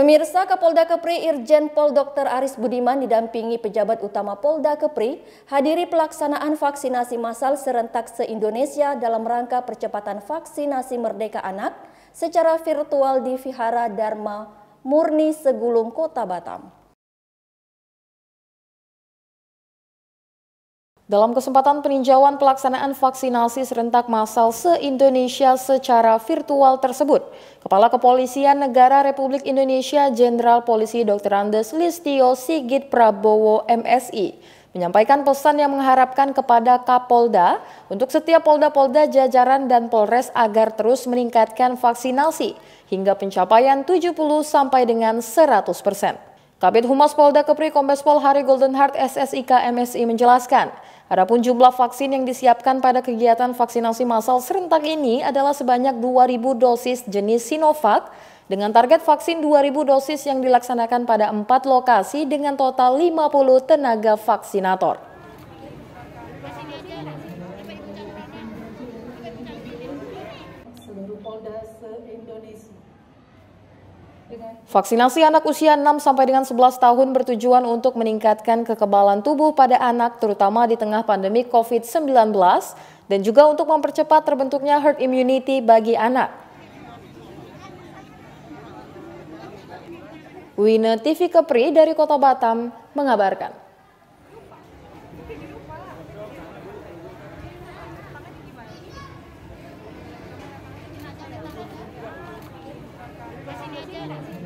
Pemirsa Kapolda Kepri Irjen Pol Dr. Aris Budiman didampingi pejabat utama Polda Kepri hadiri pelaksanaan vaksinasi massal serentak se-Indonesia dalam rangka percepatan vaksinasi merdeka anak secara virtual di Vihara Dharma Murni Segulung Kota Batam. Dalam kesempatan peninjauan pelaksanaan vaksinasi serentak massal se-Indonesia secara virtual tersebut, Kepala Kepolisian Negara Republik Indonesia Jenderal Polisi Dr. Andes Listio Sigit Prabowo MSI menyampaikan pesan yang mengharapkan kepada Kapolda untuk setiap polda-polda jajaran dan Polres agar terus meningkatkan vaksinasi hingga pencapaian 70 sampai dengan 100 persen. Kabit Humas Polda Kepri Kombes Hari Golden Heart SSIK MSI menjelaskan, adapun jumlah vaksin yang disiapkan pada kegiatan vaksinasi massal serentak ini adalah sebanyak 2.000 dosis jenis Sinovac dengan target vaksin 2.000 dosis yang dilaksanakan pada 4 lokasi dengan total 50 tenaga vaksinator. Seluruh Polda se-Indonesia Vaksinasi anak usia 6 sampai dengan 11 tahun bertujuan untuk meningkatkan kekebalan tubuh pada anak terutama di tengah pandemi COVID-19 dan juga untuk mempercepat terbentuknya herd immunity bagi anak. Wina TV Kepri dari Kota Batam mengabarkan. Gracias.